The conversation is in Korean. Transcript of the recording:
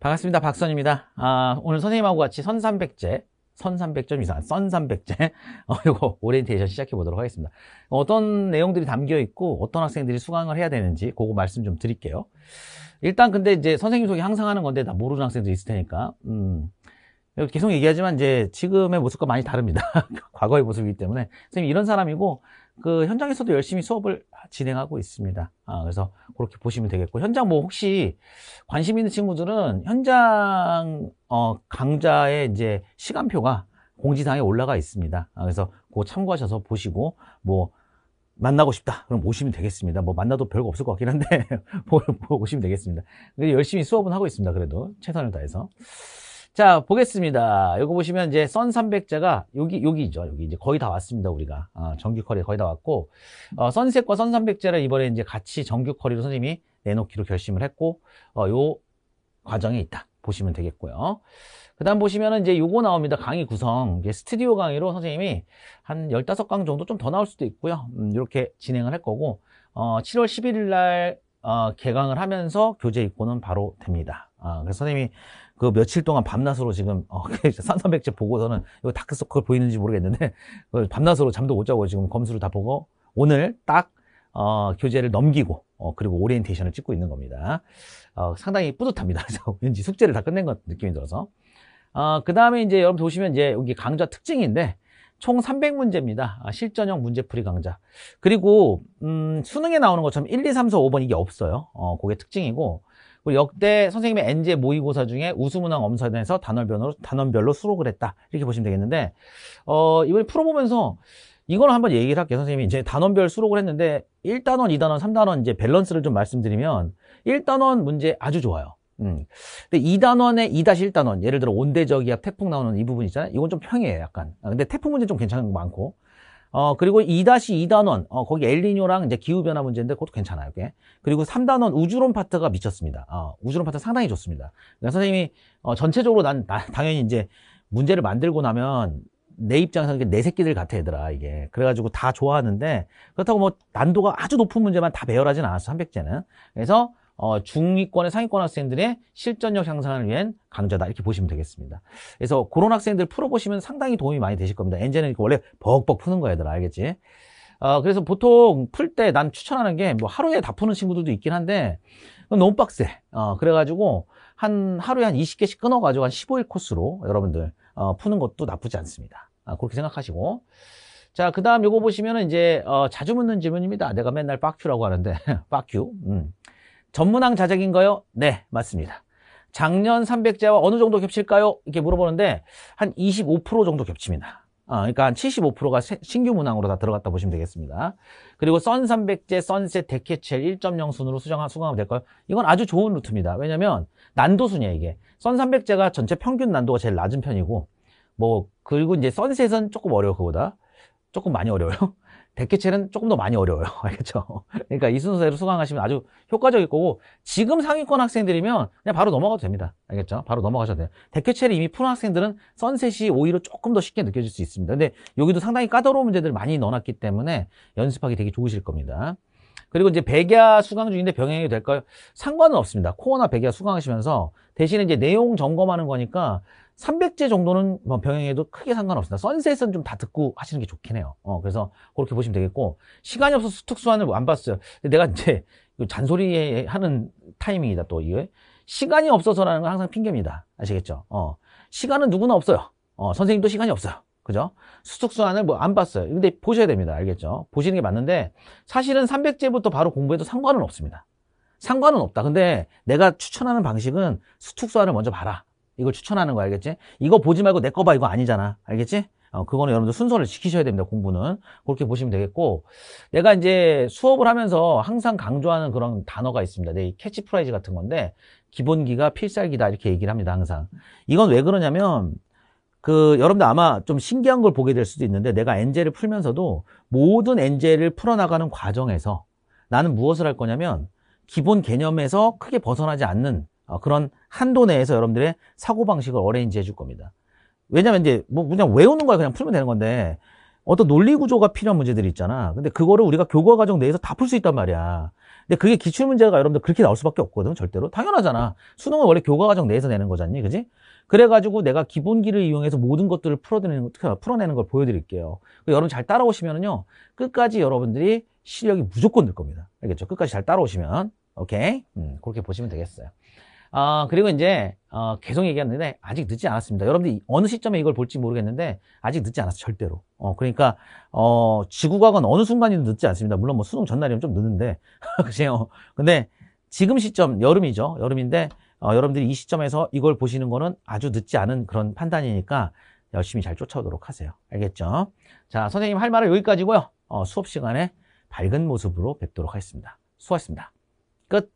반갑습니다. 박선입니다. 아, 오늘 선생님하고 같이 선300제, 선300점 이상, 선300제, 어, 이거 오리엔테이션 시작해 보도록 하겠습니다. 어떤 내용들이 담겨 있고, 어떤 학생들이 수강을 해야 되는지, 그거 말씀 좀 드릴게요. 일단 근데 이제 선생님 소개 항상 하는 건데, 다 모르는 학생도 있을 테니까, 음. 계속 얘기하지만 이제 지금의 모습과 많이 다릅니다. 과거의 모습이기 때문에. 선생님 이런 사람이고, 그 현장에서도 열심히 수업을 진행하고 있습니다. 아, 그래서 그렇게 보시면 되겠고 현장 뭐 혹시 관심 있는 친구들은 현장 어, 강좌의 이제 시간표가 공지사항에 올라가 있습니다. 아, 그래서 그거 참고하셔서 보시고 뭐 만나고 싶다 그럼 오시면 되겠습니다. 뭐 만나도 별거 없을 것 같긴 한데 보시면 되겠습니다. 열심히 수업은 하고 있습니다. 그래도 최선을 다해서. 자, 보겠습니다. 이거 보시면 이제 선 300자가 여기, 여기죠. 여기 이제 거의 다 왔습니다. 우리가. 어, 아, 정규 커리 거의 다 왔고, 어, 선셋과 선 300자를 이번에 이제 같이 정규 커리로 선생님이 내놓기로 결심을 했고, 어, 요 과정에 있다. 보시면 되겠고요. 그 다음 보시면은 이제 요거 나옵니다. 강의 구성. 이게 스튜디오 강의로 선생님이 한 15강 정도 좀 더 나올 수도 있고요. 음, 이렇게 진행을 할 거고, 어, 7월 11일 날 어, 개강을 하면서 교재 입고는 바로 됩니다. 아, 그래서 선생님이 그 며칠 동안 밤낮으로 지금 어, 3,300책 그 보고서는 이거 다크서클 보이는지 모르겠는데 밤낮으로 잠도 못 자고 지금 검수를 다 보고 오늘 딱 어, 교재를 넘기고 어, 그리고 오리엔테이션을 찍고 있는 겁니다. 어, 상당히 뿌듯합니다. 그래서 왠지 숙제를 다 끝낸 것 느낌이 들어서. 어, 그 다음에 이제 여러분 보시면 이제 여기 강좌 특징인데 총 300문제입니다. 아, 실전형 문제풀이 강좌. 그리고 음, 수능에 나오는 것처럼 1, 2, 3, 4, 5번 이게 없어요. 어, 그게 특징이고 그리고 역대 선생님의 n 제 모의고사 중에 우수문항 엄선에서 단원별로, 단원별로 수록을 했다. 이렇게 보시면 되겠는데, 어, 이번에 풀어보면서 이거는 한번 얘기를 할게요. 선생님이 이제 단원별 수록을 했는데, 1단원, 2단원, 3단원 이제 밸런스를 좀 말씀드리면, 1단원 문제 아주 좋아요. 음. 근데 2단원에 2-1단원, 예를 들어 온대저기압 태풍 나오는 이 부분 있잖아요. 이건 좀 평이에요, 약간. 아, 근데 태풍 문제 좀 괜찮은 거 많고. 어, 그리고 2-2단원, 어, 거기 엘리뇨랑 이제 기후변화 문제인데 그것도 괜찮아요, 이게. 그리고 3단원 우주론 파트가 미쳤습니다. 어, 우주론 파트 상당히 좋습니다. 그러니까 선생님이, 어, 전체적으로 난, 나, 당연히 이제 문제를 만들고 나면 내 입장에서 내 새끼들 같아, 얘들아, 이게. 그래가지고 다 좋아하는데, 그렇다고 뭐 난도가 아주 높은 문제만 다 배열하진 않았어, 300제는. 그래서, 어, 중위권의 상위권 학생들의 실전력 향상을 위한 강좌다 이렇게 보시면 되겠습니다. 그래서 그런 학생들 풀어보시면 상당히 도움이 많이 되실 겁니다. 엔제은 원래 벅벅 푸는 거야 얘들아 알겠지? 어, 그래서 보통 풀 때 난 추천하는 게 뭐 하루에 다 푸는 친구들도 있긴 한데 너무 빡세. 어, 그래가지고 한 하루에 한 20개씩 끊어가지고 한 15일 코스로 여러분들 어, 푸는 것도 나쁘지 않습니다. 아, 그렇게 생각하시고. 자, 그 다음 요거 보시면은 이제, 어, 자주 묻는 질문입니다. 내가 맨날 빡큐라고 하는데, 빡큐. 음. 전문항 자작인가요? 네, 맞습니다. 작년 300자와 어느 정도 겹칠까요? 이렇게 물어보는데 한 25% 정도 겹칩니다. 아, 그러니까 한 75%가 신규 문항으로 다 들어갔다 보시면 되겠습니다. 그리고 선 300제, 선셋, 데케첼 1.0 순으로 수정한 수강하면 될까요? 이건 아주 좋은 루트입니다. 왜냐면 난도 순이에요, 이게. 선 300제가 전체 평균 난도가 제일 낮은 편이고 뭐 그리고 이제 선셋은 조금 어려워 그보다. 거 조금 많이 어려워요. 백기체는 조금 더 많이 어려워요. 알겠죠? 그러니까 이 순서대로 수강하시면 아주 효과적일 거고 지금 상위권 학생들이면 그냥 바로 넘어가도 됩니다. 알겠죠? 바로 넘어가셔도 돼요. 대교체를 이미 푸는 학생들은 선셋이 오히려 조금 더 쉽게 느껴질 수 있습니다. 근데 여기도 상당히 까다로운 문제들을 많이 넣어놨기 때문에 연습하기 되게 좋으실 겁니다. 그리고 이제 백야 수강 중인데 병행이 될까요? 상관은 없습니다. 코어나 백야 수강하시면서 대신에 이제 내용 점검하는 거니까 300제 정도는 뭐 병행해도 크게 상관없습니다. 선셋은 좀 다 듣고 하시는 게 좋긴 해요. 어, 그래서 그렇게 보시면 되겠고 시간이 없어서 특수환을 안 봤어요. 근데 내가 이제 그 잔소리 하는 타이밍이다 또 이게 시간이 없어서라는 건 항상 핑계입니다. 아시겠죠? 어, 시간은 누구나 없어요. 어, 선생님도 시간이 없어요. 그죠? 수속수환을뭐 안 봤어요. 근데 보셔야 됩니다. 알겠죠? 보시는 게 맞는데 사실은 300제부터 바로 공부해도 상관은 없습니다. 상관은 없다. 근데 내가 추천하는 방식은 수축수환을 먼저 봐라. 이걸 추천하는 거 알겠지? 이거 보지 말고 내 거봐 이거 아니잖아. 알겠지? 어, 그거는 여러분들 순서를 지키셔야 됩니다. 공부는. 그렇게 보시면 되겠고 내가 이제 수업을 하면서 항상 강조하는 그런 단어가 있습니다. 내 네, 캐치프라이즈 같은 건데 기본기가 필살기다 이렇게 얘기를 합니다. 항상. 이건 왜 그러냐면 그 여러분들 아마 좀 신기한 걸 보게 될 수도 있는데 내가 엔젤을 풀면서도 모든 엔젤을 풀어나가는 과정에서 나는 무엇을 할 거냐면 기본 개념에서 크게 벗어나지 않는 어, 그런 한도 내에서 여러분들의 사고방식을 어레인지 해줄 겁니다. 왜냐면 이제 뭐 그냥 외우는 거야 그냥 풀면 되는 건데 어떤 논리 구조가 필요한 문제들이 있잖아. 근데 그거를 우리가 교과 과정 내에서 다 풀 수 있단 말이야. 근데 그게 기출 문제가 여러분들 그렇게 나올 수밖에 없거든. 절대로 당연하잖아. 수능은 원래 교과 과정 내에서 내는 거잖니, 그지? 그래가지고 내가 기본기를 이용해서 모든 것들을 풀어내는 풀어내는 걸 보여드릴게요. 그 여러분 잘 따라오시면요 끝까지 여러분들이 실력이 무조건 늘 겁니다. 알겠죠? 끝까지 잘 따라오시면 오케이 음, 그렇게 보시면 되겠어요. 어, 그리고 이제 어, 계속 얘기하는데 아직 늦지 않았습니다. 여러분들 어느 시점에 이걸 볼지 모르겠는데 아직 늦지 않았어 절대로. 어, 그러니까 어, 지구과학은 어느 순간이든 늦지 않습니다. 물론 뭐 수능 전날이면 좀 늦는데 그죠? 근데 지금 시점 여름이죠. 여름인데 어, 여러분들이 이 시점에서 이걸 보시는 거는 아주 늦지 않은 그런 판단이니까 열심히 잘 쫓아오도록 하세요. 알겠죠? 자, 선생님 할 말은 여기까지고요. 어, 수업 시간에 밝은 모습으로 뵙도록 하겠습니다. 수고하셨습니다. 끝.